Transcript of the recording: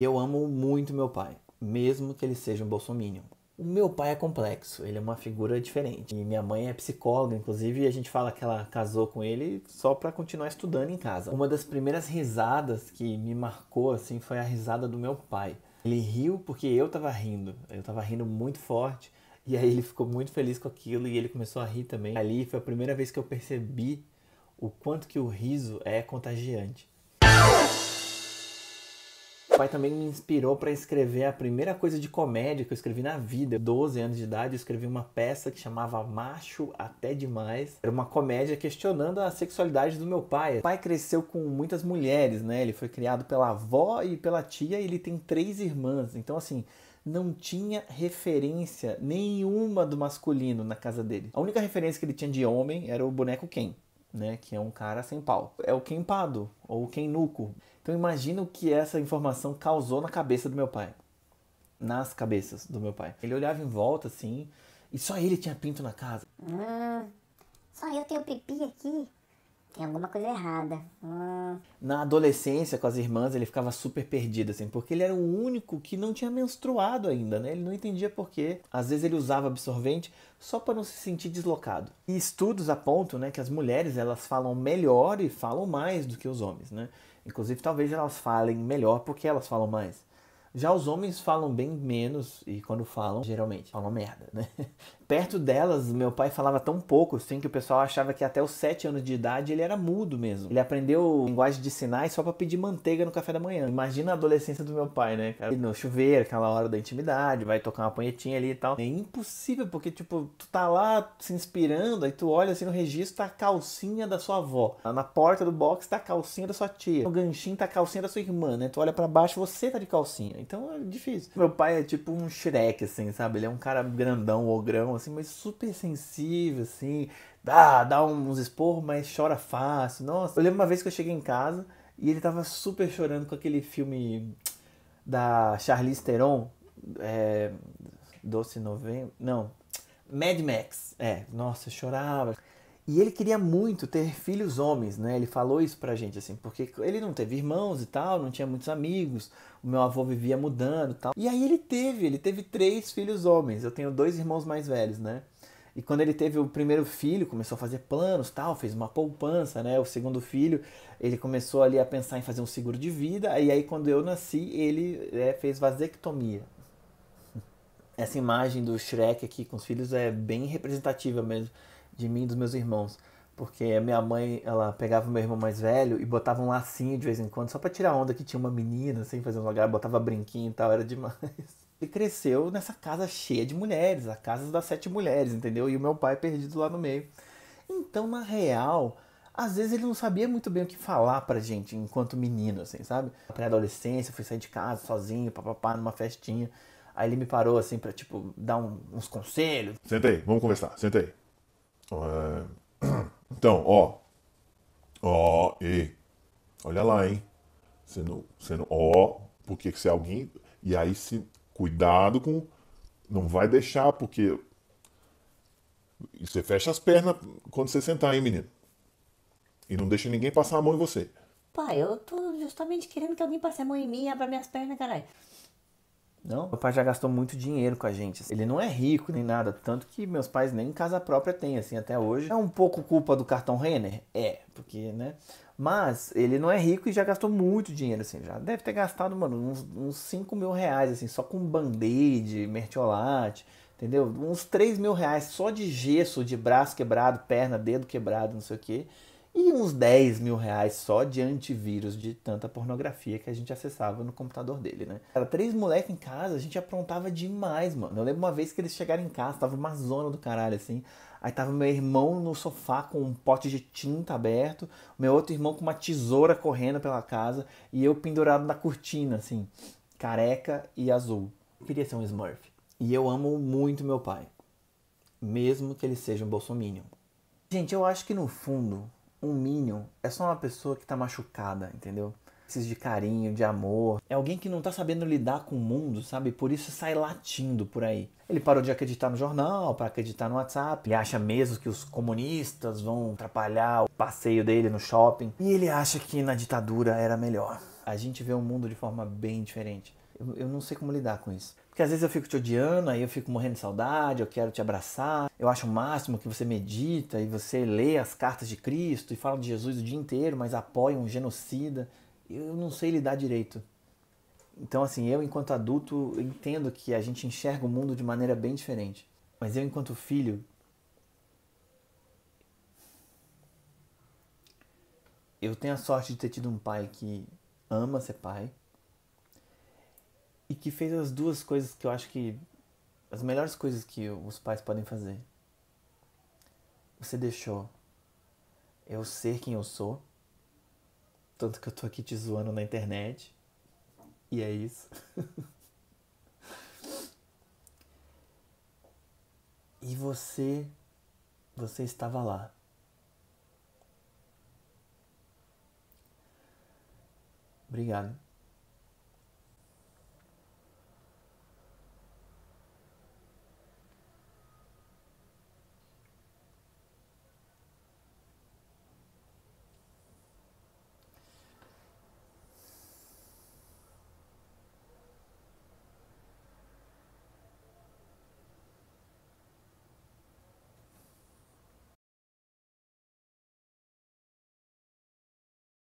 Eu amo muito meu pai, mesmo que ele seja um bolsominion. O meu pai é complexo, ele é uma figura diferente. E minha mãe é psicóloga, inclusive, e a gente fala que ela casou com ele só para continuar estudando em casa. Uma das primeiras risadas que me marcou assim foi a risada do meu pai. Ele riu porque eu tava rindo, eu tava rindo muito forte, e aí ele ficou muito feliz com aquilo e ele começou a rir também. Ali foi a primeira vez que eu percebi o quanto que o riso é contagiante pai também me inspirou para escrever a primeira coisa de comédia que eu escrevi na vida. 12 anos de idade, eu escrevi uma peça que chamava Macho Até Demais. Era uma comédia questionando a sexualidade do meu pai. O pai cresceu com muitas mulheres, né? Ele foi criado pela avó e pela tia, e ele tem três irmãs. Então, assim, não tinha referência nenhuma do masculino na casa dele. A única referência que ele tinha de homem era o boneco Ken né, que é um cara sem pau. É o queimpado ou o Kennuko. Então imagina o que essa informação causou na cabeça do meu pai. Nas cabeças do meu pai. Ele olhava em volta, assim, e só ele tinha pinto na casa. Hum, só eu tenho pipi aqui tem alguma coisa errada. Hum. Na adolescência, com as irmãs, ele ficava super perdido, assim, porque ele era o único que não tinha menstruado ainda, né? Ele não entendia por quê. Às vezes ele usava absorvente só para não se sentir deslocado. E estudos apontam, né, que as mulheres, elas falam melhor e falam mais do que os homens, né? Inclusive, talvez elas falem melhor porque elas falam mais. Já os homens falam bem menos e quando falam, geralmente falam merda, né? perto delas, meu pai falava tão pouco, assim, que o pessoal achava que até os 7 anos de idade ele era mudo mesmo. Ele aprendeu linguagem de sinais só para pedir manteiga no café da manhã. Imagina a adolescência do meu pai, né, cara? Ele no chuveiro, aquela hora da intimidade, vai tocar uma punhetinha ali e tal. É impossível, porque, tipo, tu tá lá se inspirando, aí tu olha assim no registro, tá a calcinha da sua avó. Tá na porta do box tá a calcinha da sua tia. No ganchinho tá a calcinha da sua irmã, né? Tu olha para baixo, você tá de calcinha. Então é difícil. Meu pai é tipo um Shrek, assim, sabe? Ele é um cara grandão, ogrão, assim, mas super sensível, assim, dá, dá uns esporros, mas chora fácil. Nossa, eu lembro uma vez que eu cheguei em casa e ele tava super chorando com aquele filme da Charlize Theron, é, Doce Novembro, não, Mad Max. É, nossa, eu chorava. E ele queria muito ter filhos homens, né? Ele falou isso pra gente, assim, porque ele não teve irmãos e tal, não tinha muitos amigos, o meu avô vivia mudando e tal. E aí ele teve, ele teve três filhos homens. Eu tenho dois irmãos mais velhos, né? E quando ele teve o primeiro filho, começou a fazer planos, tal, fez uma poupança, né? O segundo filho, ele começou ali a pensar em fazer um seguro de vida. E aí quando eu nasci, ele é, fez vasectomia. Essa imagem do Shrek aqui com os filhos é bem representativa mesmo de mim e dos meus irmãos. Porque a minha mãe, ela pegava o meu irmão mais velho e botava um lacinho de vez em quando, só para tirar onda que tinha uma menina, assim, um lugar, botava brinquinho e tal, era demais. E cresceu nessa casa cheia de mulheres, a casa das sete mulheres, entendeu? E o meu pai perdido lá no meio. Então, na real, às vezes ele não sabia muito bem o que falar pra gente enquanto menino, assim, sabe? Pré-adolescência, fui sair de casa sozinho, papapá, numa festinha. Aí ele me parou assim pra, tipo, dar um, uns conselhos. Senta aí, vamos conversar, senta aí. É. Então, ó. Ó, e. Olha lá, hein? Você não. Você não ó, porque se é alguém. E aí, se. Cuidado com. Não vai deixar, porque. você fecha as pernas quando você sentar, hein, menino? E não deixa ninguém passar a mão em você. Pai, eu tô justamente querendo que alguém passe a mão em mim e abra minhas pernas, caralho. Não, meu pai já gastou muito dinheiro com a gente. Ele não é rico nem nada, tanto que meus pais nem casa própria têm, assim, até hoje. É um pouco culpa do cartão Renner? É, porque, né? Mas ele não é rico e já gastou muito dinheiro, assim. Já deve ter gastado, mano, uns, uns 5 mil reais, assim, só com band-aid, mertiolate, entendeu? Uns 3 mil reais só de gesso, de braço quebrado, perna, dedo quebrado, não sei o quê e uns 10 mil reais só de antivírus de tanta pornografia que a gente acessava no computador dele, né? Era três moleques em casa, a gente aprontava demais, mano. Eu lembro uma vez que eles chegaram em casa, tava uma zona do caralho, assim. Aí tava meu irmão no sofá com um pote de tinta aberto, meu outro irmão com uma tesoura correndo pela casa e eu pendurado na cortina, assim, careca e azul. Eu queria ser um Smurf. E eu amo muito meu pai, mesmo que ele seja um bolsominion. Gente, eu acho que no fundo um Minion é só uma pessoa que tá machucada, entendeu? Precisa de carinho, de amor. É alguém que não tá sabendo lidar com o mundo, sabe? Por isso sai latindo por aí. Ele parou de acreditar no jornal, para acreditar no WhatsApp. Ele acha mesmo que os comunistas vão atrapalhar o passeio dele no shopping. E ele acha que na ditadura era melhor. A gente vê o mundo de forma bem diferente eu, eu não sei como lidar com isso. Porque às vezes eu fico te odiando, aí eu fico morrendo de saudade, eu quero te abraçar. Eu acho o máximo que você medita e você lê as cartas de Cristo e fala de Jesus o dia inteiro, mas apoia um genocida. Eu não sei lidar direito. Então, assim, eu enquanto adulto entendo que a gente enxerga o mundo de maneira bem diferente. Mas eu enquanto filho. Eu tenho a sorte de ter tido um pai que ama ser pai, e que fez as duas coisas que eu acho que as melhores coisas que os pais podem fazer. Você deixou eu ser quem eu sou, tanto que eu tô aqui te zoando na internet. E é isso. e você você estava lá. Obrigado.